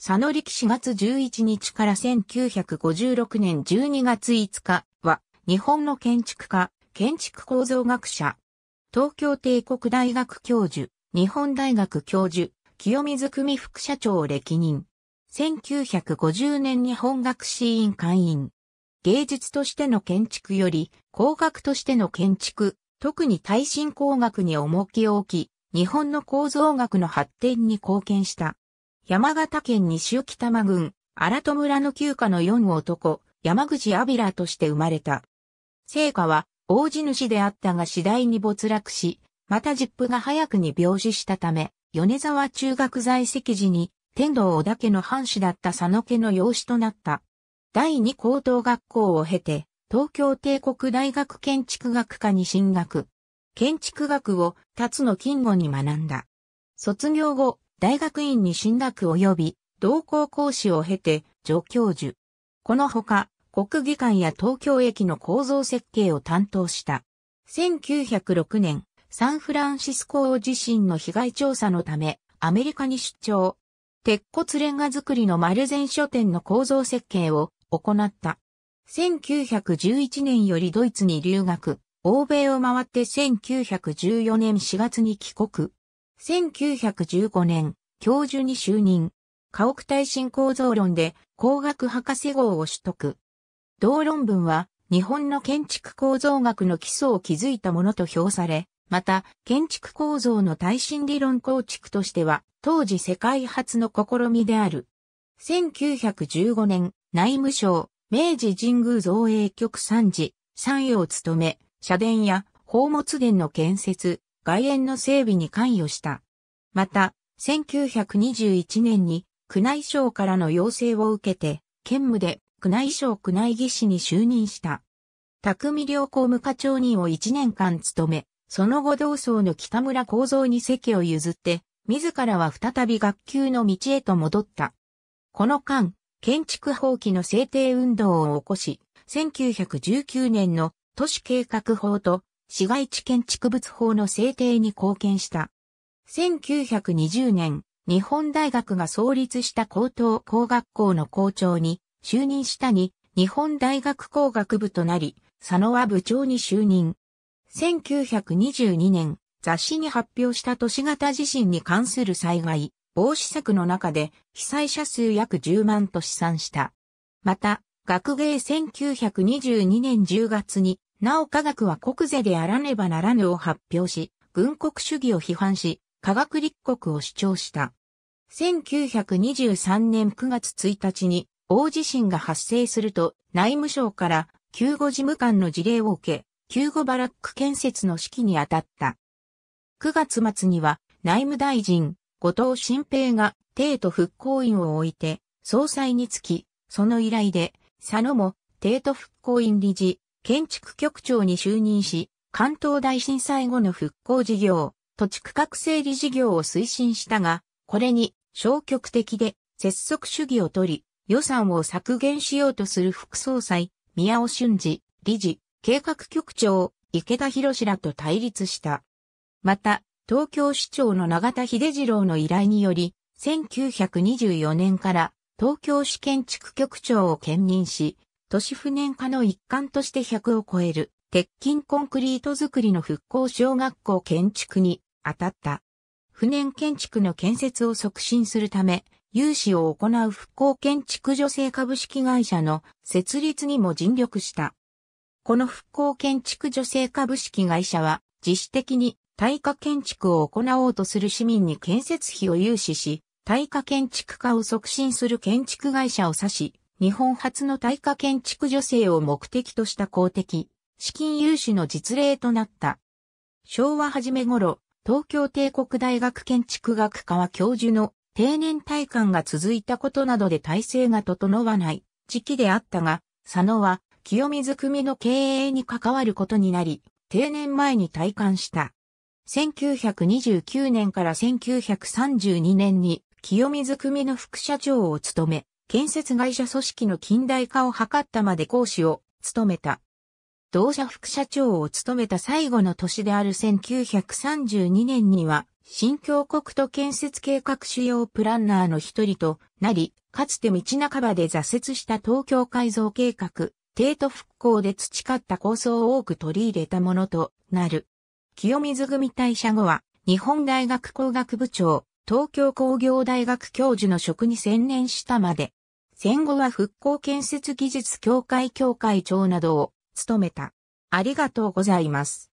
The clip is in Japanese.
佐野力4月11日から1956年12月5日は、日本の建築家、建築構造学者、東京帝国大学教授、日本大学教授、清水組副社長を歴任。1950年日本学士院会員。芸術としての建築より工学としての建築、特に耐震工学に重きを置き、日本の構造学の発展に貢献した。山形県西沖玉郡、荒戸村の旧家の四男、山口アビラとして生まれた。聖火は、大地主であったが次第に没落し、また実父が早くに病死したため、米沢中学在籍時に、天童小田家の藩士だった佐野家の養子となった。第二高等学校を経て、東京帝国大学建築学科に進学。建築学を、辰野金吾に学んだ。卒業後、大学院に進学及び同校講師を経て助教授。このほか、国技館や東京駅の構造設計を担当した。1906年、サンフランシスコ大地震の被害調査のため、アメリカに出張。鉄骨レンガ作りの丸善書店の構造設計を行った。1911年よりドイツに留学、欧米を回って1914年4月に帰国。1915年、教授に就任。家屋耐震構造論で工学博士号を取得。同論文は日本の建築構造学の基礎を築いたものと評され、また建築構造の耐震理論構築としては当時世界初の試みである。1915年内務省明治神宮造営局参事参与を務め、社殿や宝物殿の建設、外苑の整備に関与した。また、1921年に宮内省からの要請を受けて、兼務で宮内省宮内技師に就任した。匠良公務課長任を1年間務め、その後同僧の北村構造に席を譲って、自らは再び学級の道へと戻った。この間、建築法規の制定運動を起こし、1919年の都市計画法と市街地建築物法の制定に貢献した。1920年、日本大学が創立した高等工学校の校長に就任したに、日本大学工学部となり、佐野は部長に就任。1922年、雑誌に発表した都市型地震に関する災害、防止策の中で被災者数約10万と試算した。また、学芸1922年10月になお科学は国是であらねばならぬを発表し、軍国主義を批判し、科学立国を主張した。1923年9月1日に大地震が発生すると内務省から救護事務官の事例を受け、救護バラック建設の指揮に当たった。9月末には内務大臣、後藤新平が帝都復興院を置いて総裁につき、その依頼で佐野も帝都復興院理事、建築局長に就任し、関東大震災後の復興事業、土地区画整理事業を推進したが、これに消極的で拙速主義を取り、予算を削減しようとする副総裁、宮尾俊二、理事、計画局長、池田博らと対立した。また、東京市長の永田秀次郎の依頼により、1924年から東京市建築局長を兼任し、都市不燃化の一環として100を超える鉄筋コンクリート造りの復興小学校建築に当たった。不燃建築の建設を促進するため、融資を行う復興建築女性株式会社の設立にも尽力した。この復興建築女性株式会社は、自主的に耐火建築を行おうとする市民に建設費を融資し、耐火建築化を促進する建築会社を指し、日本初の耐火建築助成を目的とした公的、資金融資の実例となった。昭和初め頃、東京帝国大学建築学科は教授の定年退官が続いたことなどで体制が整わない時期であったが、佐野は清水組の経営に関わることになり、定年前に退官した。1929年から1932年に清水組の副社長を務め、建設会社組織の近代化を図ったまで講師を務めた。同社副社長を務めた最後の年である1932年には、新京国土建設計画主要プランナーの一人となり、かつて道半ばで挫折した東京改造計画、帝都復興で培った構想を多く取り入れたものとなる。清水組退社後は、日本大学工学部長、東京工業大学教授の職に専念したまで、戦後は復興建設技術協会協会長などを務めた。ありがとうございます。